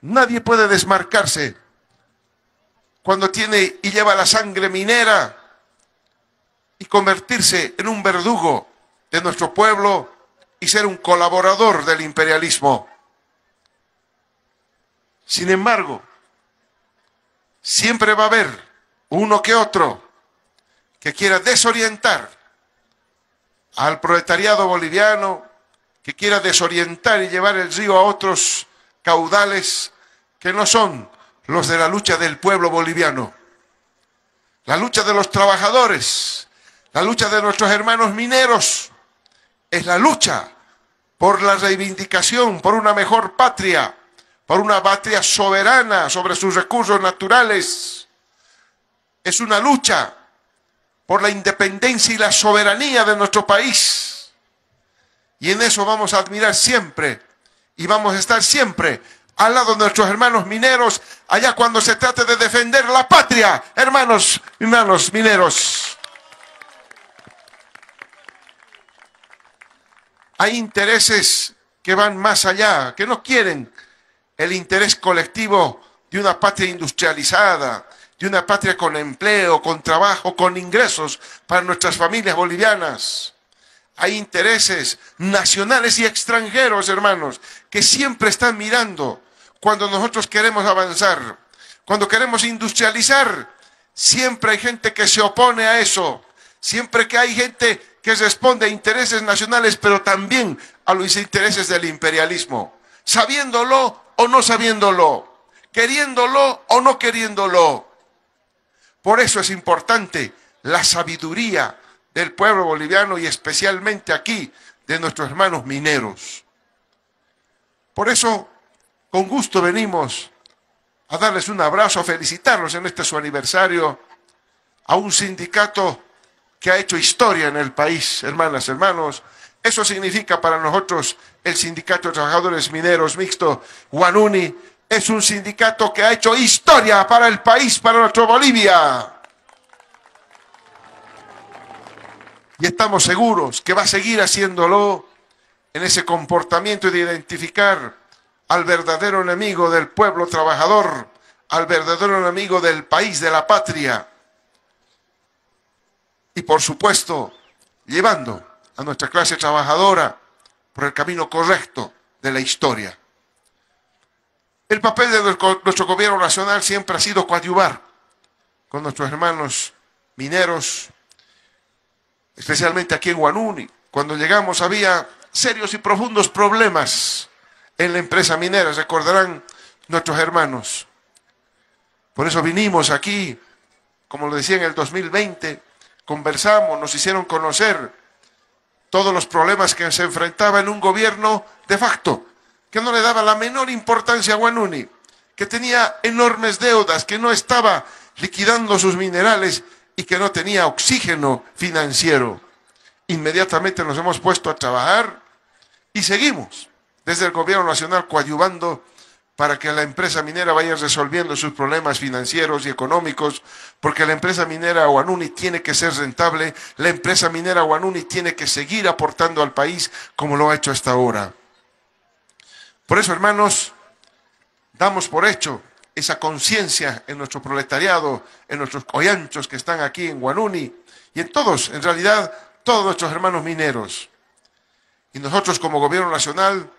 Nadie puede desmarcarse cuando tiene y lleva la sangre minera y convertirse en un verdugo de nuestro pueblo y ser un colaborador del imperialismo. Sin embargo, siempre va a haber uno que otro que quiera desorientar al proletariado boliviano, que quiera desorientar y llevar el río a otros caudales que no son los de la lucha del pueblo boliviano. La lucha de los trabajadores, la lucha de nuestros hermanos mineros, es la lucha por la reivindicación, por una mejor patria, por una patria soberana sobre sus recursos naturales. Es una lucha por la independencia y la soberanía de nuestro país. Y en eso vamos a admirar siempre y vamos a estar siempre al lado de nuestros hermanos mineros, allá cuando se trate de defender la patria, hermanos, hermanos mineros. Hay intereses que van más allá, que no quieren el interés colectivo de una patria industrializada, de una patria con empleo, con trabajo, con ingresos para nuestras familias bolivianas. Hay intereses nacionales y extranjeros, hermanos, que siempre están mirando cuando nosotros queremos avanzar, cuando queremos industrializar. Siempre hay gente que se opone a eso. Siempre que hay gente que responde a intereses nacionales, pero también a los intereses del imperialismo, sabiéndolo o no sabiéndolo, queriéndolo o no queriéndolo. Por eso es importante la sabiduría del pueblo boliviano y especialmente aquí de nuestros hermanos mineros. Por eso, con gusto venimos a darles un abrazo, a felicitarlos en este su aniversario a un sindicato que ha hecho historia en el país, hermanas, hermanos. Eso significa para nosotros el Sindicato de Trabajadores Mineros Mixto Guanuni. Es un sindicato que ha hecho historia para el país, para nuestro Bolivia. y estamos seguros que va a seguir haciéndolo en ese comportamiento de identificar al verdadero enemigo del pueblo trabajador, al verdadero enemigo del país, de la patria. Y por supuesto, llevando a nuestra clase trabajadora por el camino correcto de la historia. El papel de nuestro gobierno nacional siempre ha sido coadyuvar con nuestros hermanos mineros, especialmente aquí en Guanuni. Cuando llegamos había serios y profundos problemas en la empresa minera, recordarán nuestros hermanos. Por eso vinimos aquí, como lo decía en el 2020, conversamos, nos hicieron conocer todos los problemas que se enfrentaba en un gobierno de facto, que no le daba la menor importancia a Guanuni, que tenía enormes deudas, que no estaba liquidando sus minerales y que no tenía oxígeno financiero. Inmediatamente nos hemos puesto a trabajar y seguimos desde el gobierno nacional coadyuvando para que la empresa minera vaya resolviendo sus problemas financieros y económicos, porque la empresa minera Guanuni tiene que ser rentable, la empresa minera Guanuni tiene que seguir aportando al país como lo ha hecho hasta ahora. Por eso, hermanos, damos por hecho esa conciencia en nuestro proletariado, en nuestros coyanchos que están aquí en Guanuni y en todos, en realidad, todos nuestros hermanos mineros. Y nosotros como gobierno nacional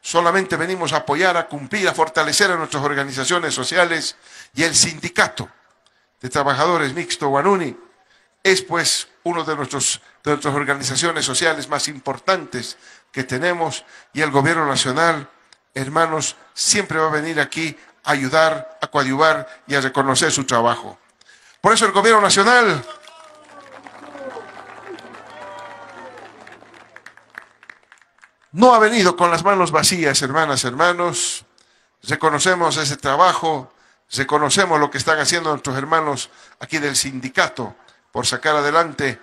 solamente venimos a apoyar, a cumplir, a fortalecer a nuestras organizaciones sociales y el sindicato de trabajadores mixto Guanuni es pues uno de, nuestros, de nuestras organizaciones sociales más importantes que tenemos y el gobierno nacional, hermanos, siempre va a venir aquí ayudar, a coadyuvar y a reconocer su trabajo. Por eso el gobierno nacional no ha venido con las manos vacías, hermanas, hermanos. Reconocemos ese trabajo, reconocemos lo que están haciendo nuestros hermanos aquí del sindicato por sacar adelante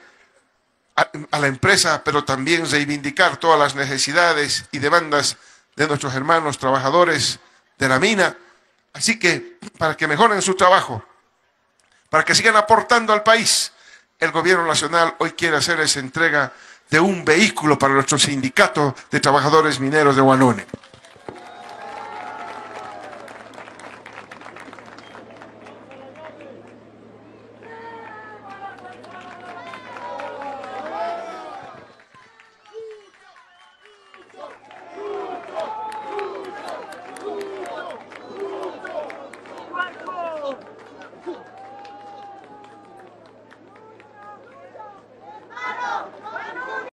a, a, la empresa, pero también reivindicar todas las necesidades y demandas de nuestros hermanos trabajadores de la mina. Así que, para que mejoren su trabajo, para que sigan aportando al país, el gobierno nacional hoy quiere hacer esa entrega de un vehículo para nuestro sindicato de trabajadores mineros de Guanone.